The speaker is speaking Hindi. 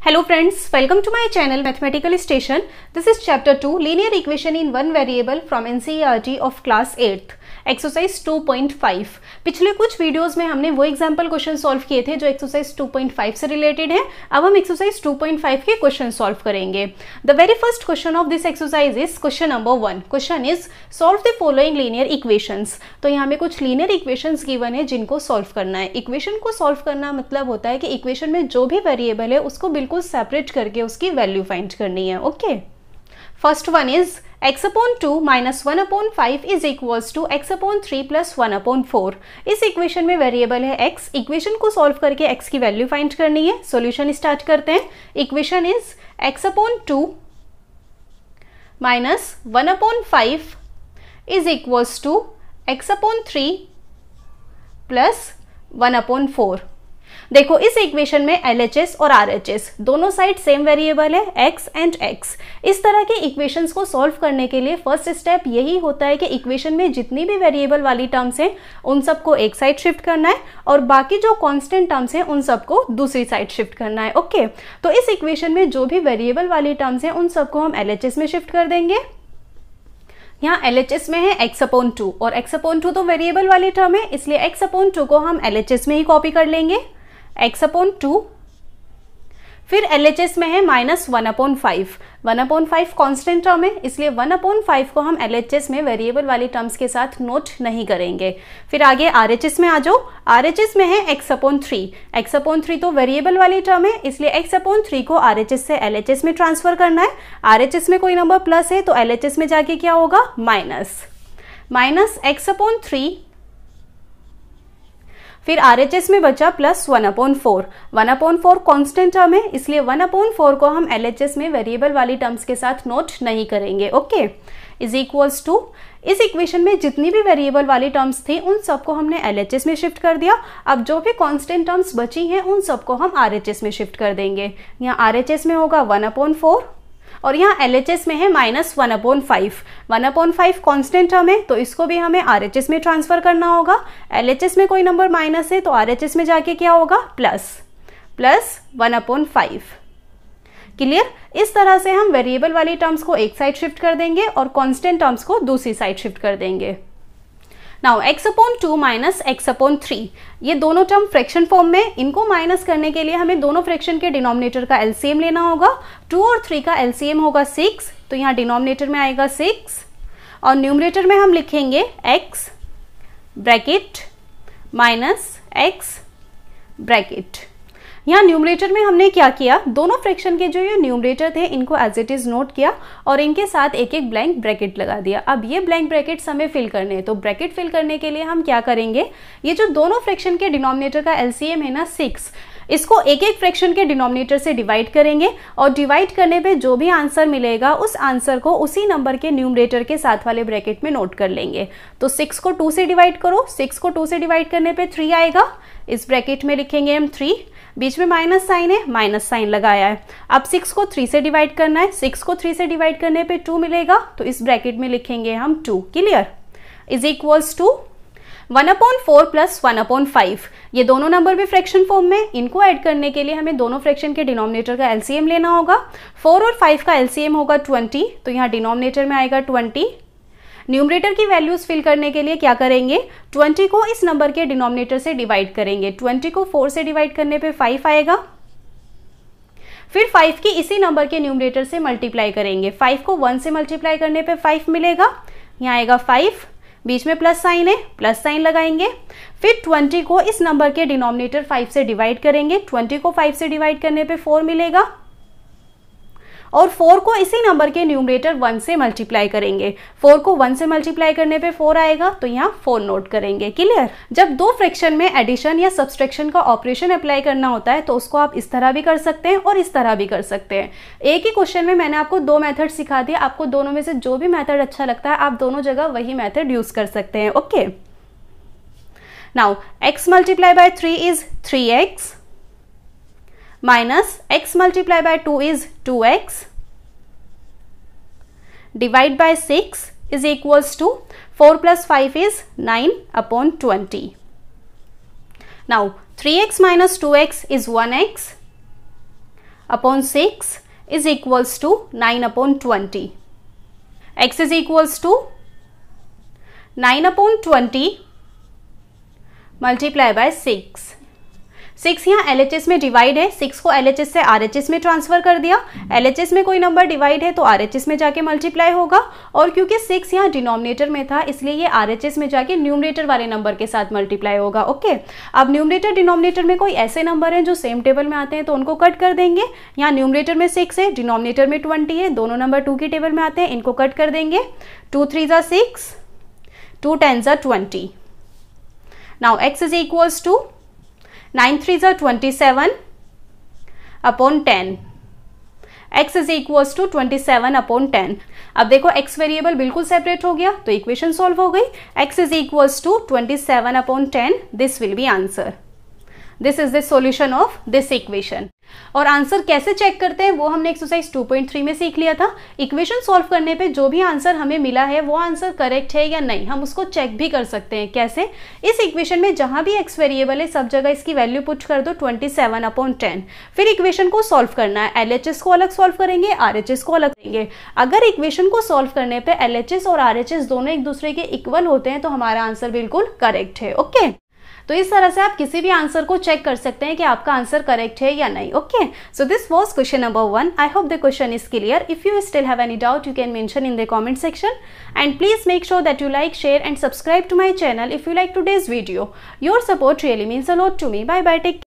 Hello friends, welcome to my channel Mathematical Station. This is chapter 2 Linear Equation in One Variable from NCERT of class 8th. Exercise 2.5 पिछले कुछ वीडियोस में हमने वो एग्जाम्पल क्वेश्चन सॉल्व किए थे जो एक्सरसाइज 2.5 से रिलेटेड है अब हम एक्सरसाइज 2.5 के क्वेश्चन सॉल्व करेंगे the very first question of this exercise is question number one question is solve the following linear equations तो यहाँ पे कुछ लीनियर इक्वेशंस गिवन है जिनको सॉल्व करना है इक्वेशन को सॉल्व करना मतलब होता है कि इक्वेशन में जो भी वेरिएबल है उसको बिल्कुल सेपरेट करके उसकी वैल्यू फाइंड करनी है okay okay? First one is x upon 2 minus one upon five is equals to x upon three plus one upon four इस इक्वेशन में वेरिएबल है एक्स इक्वेशन को सॉल्व करके एक्स की वैल्यू फाइंड करनी है सोल्यूशन स्टार्ट करते हैं equation is x upon two minus one upon five is equals to x upon three plus one upon four देखो इस इक्वेशन में एल और आर दोनों साइड सेम वेरिएबल है एक्स एंड एक्स इस तरह के इक्वेशंस को सॉल्व करने के लिए फर्स्ट स्टेप यही होता है कि इक्वेशन में जितनी भी वेरिएबल वाली टर्म्स हैं उन सबको एक साइड शिफ्ट करना है और बाकी जो कॉन्स्टेंट टर्म्स हैं उन सबको दूसरी साइड शिफ्ट करना है ओके तो इस इक्वेशन में जो भी वेरिएबल वाली टर्म्स हैं उन सबको हम एल में शिफ्ट कर देंगे यहाँ एल में है x अपॉन टू और x अपॉन टू तो वेरिएबल वाली टर्म है इसलिए x अपॉन टू को हम एल में ही कॉपी कर लेंगे एक्स अपॉन टू फिर एल एच एस में है minus one upon five one upon five constant term है इसलिए वन अपॉन फाइव को हम एल एच एस में वेरिएबल वाली टर्म्स के साथ नोट नहीं करेंगे फिर आगे आर एच एस में आ जाओ आर एच एस में है x upon three x upon three तो वेरिएबल वाली टर्म है इसलिए एक्स अपॉन थ्री को आर एच एस से एल एच एस में ट्रांसफर करना है आर एच एस में कोई नंबर प्लस है तो एल एच एस में जाके क्या होगा minus minus x upon three फिर एस में बचा plus one upon four one upon four constant term है इसलिए वन अपॉन फोर को हम एस में वेरिएबल वाली टर्म्स के साथ नोट नहीं करेंगे ओके इज इक्वल्स टू इस इक्वेशन में जितनी भी वेरिएबल वाली टर्म्स थी उन सबको हमने एल में शिफ्ट कर दिया अब जो भी कॉन्स्टेंट टर्म्स बची हैं उन सबको हम आर में शिफ्ट कर देंगे यहाँ आर में होगा वन अपॉन फोर और यहाँ एल में है minus one upon five one upon five constant term है तो इसको भी हमें आर में ट्रांसफर करना होगा एल में कोई नंबर माइनस है तो आर में जाके क्या होगा plus plus one upon five clear इस तरह से हम वेरिएबल वाली टर्म्स को एक साइड शिफ्ट कर देंगे और कांस्टेंट टर्म्स को दूसरी साइड शिफ्ट कर देंगे now x upon two minus x upon three ये दोनों टर्म फ्रैक्शन फॉर्म में इनको माइनस करने के लिए हमें दोनों फ्रैक्शन के डिनोमिनेटर का एलसीएम लेना होगा टू और थ्री का एलसीएम होगा सिक्स तो यहाँ डिनोमिनेटर में आएगा सिक्स और न्यूमिनेटर में हम लिखेंगे x bracket minus x bracket यहाँ न्यूमरेटर में हमने क्या किया दोनों फ्रैक्शन के जो ये न्यूमरेटर थे इनको एज इट इज़ नोट किया और इनके साथ एक एक ब्लैंक ब्रैकेट लगा दिया अब ये ब्लैंक ब्रैकेट हमें फिल करने हैं तो ब्रैकेट फिल करने के लिए हम क्या करेंगे ये जो दोनों फ्रैक्शन के डिनोमिनेटर का एलसीएम है ना सिक्स इसको एक एक फ्रैक्शन के डिनोमिनेटर से डिवाइड करेंगे और डिवाइड करने पे जो भी आंसर मिलेगा उस आंसर को उसी नंबर के न्यूमरेटर के साथ वाले ब्रैकेट में नोट कर लेंगे तो सिक्स को टू से डिवाइड करो सिक्स को टू से डिवाइड करने पर थ्री आएगा इस ब्रैकेट में लिखेंगे हम थ्री बीच में माइनस साइन है माइनस साइन लगाया है अब सिक्स को थ्री से डिवाइड करना है सिक्स को थ्री से डिवाइड करने पे टू मिलेगा तो इस ब्रैकेट में लिखेंगे हम two clear is equals to one upon four plus one upon five ये दोनों नंबर भी फ्रैक्शन फॉर्म में इनको ऐड करने के लिए हमें दोनों फ्रैक्शन के डिनोमिनेटर का एलसीएम लेना होगा फोर और फाइव का एलसीएम होगा ट्वेंटी तो यहाँ डिनोमिनेटर में आएगा ट्वेंटी न्यूमरेटर की वैल्यूज फिल करने के लिए क्या करेंगे 20 को इस नंबर के डिनोमिनेटर से डिवाइड करेंगे 20 को 4 से डिवाइड करने पे 5 आएगा फिर 5 की इसी नंबर के न्यूमरेटर से मल्टीप्लाई करेंगे 5 को 1 से मल्टीप्लाई करने पे 5 मिलेगा यहाँ आएगा बीच में प्लस साइन है प्लस साइन लगाएंगे फिर 20 को इस नंबर के डिनोमिनेटर 5 से डिवाइड करेंगे 20 को 5 से डिवाइड करने पे 4 मिलेगा और फोर को इसी नंबर के न्यूमरेटर वन से मल्टीप्लाई करेंगे फोर को वन से मल्टीप्लाई करने पे फोर आएगा तो यहाँ फोर नोट करेंगे क्लियर जब दो फ्रैक्शन में एडिशन या सब्सट्रैक्शन का ऑपरेशन अप्लाई करना होता है तो उसको आप इस तरह भी कर सकते हैं और इस तरह भी कर सकते हैं एक ही क्वेश्चन में मैंने आपको दो मैथड सिखा दिया आपको दोनों में से जो भी मैथड अच्छा लगता है आप दोनों जगह वही मैथड यूज कर सकते हैं okay now x multiply by three is three x minus x multiplied by 2 is 2x divide by 6 is equals to 4 plus 5 is 9 upon 20. Now 3x minus 2x is 1x upon 6 is equals to 9 upon 20. x is equals to 9 upon 20 multiplied by 6. Six यहाँ एल में डिवाइड है सिक्स को एल से आर में ट्रांसफर कर दिया एल में कोई नंबर डिवाइड है तो आर में जाके मल्टीप्लाई होगा और क्योंकि सिक्स यहाँ डिनोमिनेटर में था इसलिए ये आर में जाके न्यूमरेटर वाले नंबर के साथ मल्टीप्लाई होगा ओके अब न्यूमरेटर डिनोमिनेटर में कोई ऐसे नंबर हैं जो सेम टेबल में आते हैं तो उनको कट कर देंगे यहाँ न्यूमरेटर में सिक्स है डिनोमिनेटर में ट्वेंटी है दोनों नंबर टू के टेबल में आते हैं इनको कट कर देंगे टू थ्री ज़ा सिक्स टू टेन ज़ा twenty now x is equals to nine three ज़ा twenty seven upon ten x is equals to twenty seven upon ten अब देखो एक्स वेरिएबल बिल्कुल सेपरेट हो गया तो इक्वेशन सॉल्व हो गई x is equals to twenty seven upon ten this will be answer this is the solution of this equation और आंसर कैसे चेक करते हैं वो हमने एक्सरसाइज 2.3 में सीख लिया था इक्वेशन सॉल्व करने पे जो भी आंसर हमें मिला है वो आंसर करेक्ट है या नहीं हम उसको चेक भी कर सकते हैं कैसे इस इक्वेशन में जहां भी एक्स वेरिएबल है सब जगह इसकी वैल्यू पुट कर दो 27 सेवन अपॉन टेन फिर इक्वेशन को सॉल्व करना है एल को अलग सॉल्व करेंगे आर को अलग करेंगे अगर इक्वेशन को सॉल्व करने पर एल और आर दोनों एक दूसरे के इक्वल होते हैं तो हमारा आंसर बिल्कुल करेक्ट है ओके तो इस तरह से आप किसी भी आंसर को चेक कर सकते हैं कि आपका आंसर करेक्ट है या नहीं okay so this was question number one I hope the question is clear if you still have any doubt you can mention in the comment section and please make sure that you like share and subscribe to my channel if you like today's video your support really means a lot to me bye bye take